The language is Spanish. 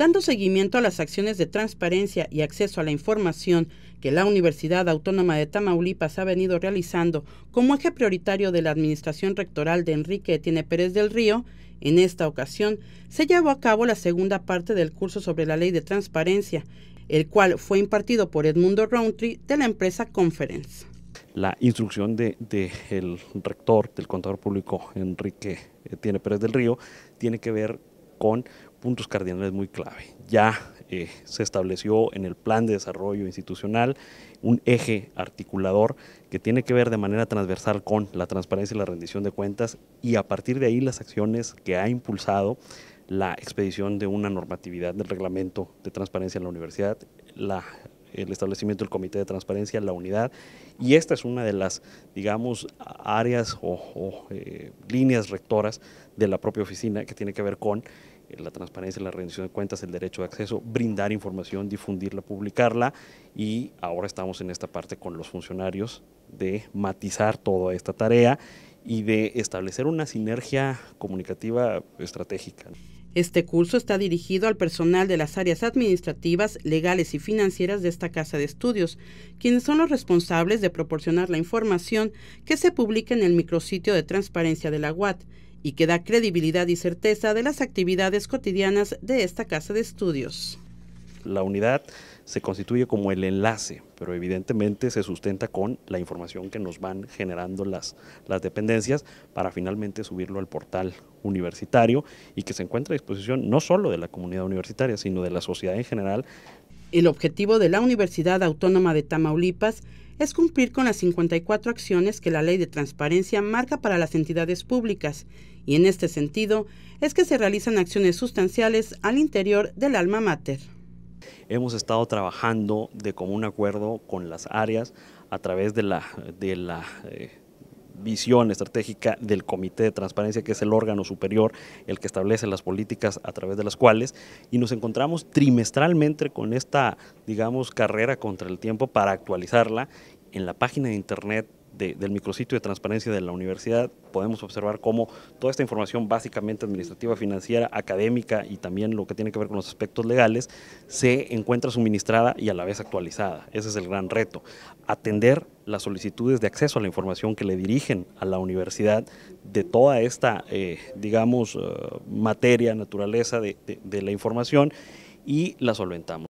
dando seguimiento a las acciones de transparencia y acceso a la información que la Universidad Autónoma de Tamaulipas ha venido realizando como eje prioritario de la administración rectoral de Enrique Etienne Pérez del Río, en esta ocasión se llevó a cabo la segunda parte del curso sobre la ley de transparencia, el cual fue impartido por Edmundo Roundtree de la empresa Conference. La instrucción del de, el rector, del contador público Enrique Etienne Pérez del Río, tiene que ver con puntos cardinales muy clave. Ya eh, se estableció en el plan de desarrollo institucional un eje articulador que tiene que ver de manera transversal con la transparencia y la rendición de cuentas y a partir de ahí las acciones que ha impulsado la expedición de una normatividad del reglamento de transparencia en la universidad, la, el establecimiento del comité de transparencia, la unidad y esta es una de las, digamos, áreas o, eh, líneas rectoras de la propia oficina que tiene que ver con eh, la transparencia, la rendición de cuentas, el derecho de acceso, brindar información, difundirla, publicarla y ahora estamos en esta parte con los funcionarios de matizar toda esta tarea y de establecer una sinergia comunicativa estratégica. Este curso está dirigido al personal de las áreas administrativas, legales y financieras de esta Casa de Estudios, quienes son los responsables de proporcionar la información que se publica en el micrositio de transparencia de la UAT y que da credibilidad y certeza de las actividades cotidianas de esta casa de estudios. La unidad se constituye como el enlace, pero evidentemente se sustenta con la información que nos van generando las, las dependencias para finalmente subirlo al portal universitario y que se encuentra a disposición no solo de la comunidad universitaria, sino de la sociedad en general el objetivo de la Universidad Autónoma de Tamaulipas es cumplir con las 54 acciones que la ley de transparencia marca para las entidades públicas, y en este sentido es que se realizan acciones sustanciales al interior del alma mater. Hemos estado trabajando de común acuerdo con las áreas a través de la, de la eh, visión estratégica del Comité de Transparencia, que es el órgano superior, el que establece las políticas a través de las cuales, y nos encontramos trimestralmente con esta, digamos, carrera contra el tiempo para actualizarla en la página de internet del micrositio de transparencia de la universidad, podemos observar cómo toda esta información básicamente administrativa, financiera, académica y también lo que tiene que ver con los aspectos legales, se encuentra suministrada y a la vez actualizada. Ese es el gran reto, atender las solicitudes de acceso a la información que le dirigen a la universidad de toda esta, eh, digamos, eh, materia, naturaleza de la información y la solventamos.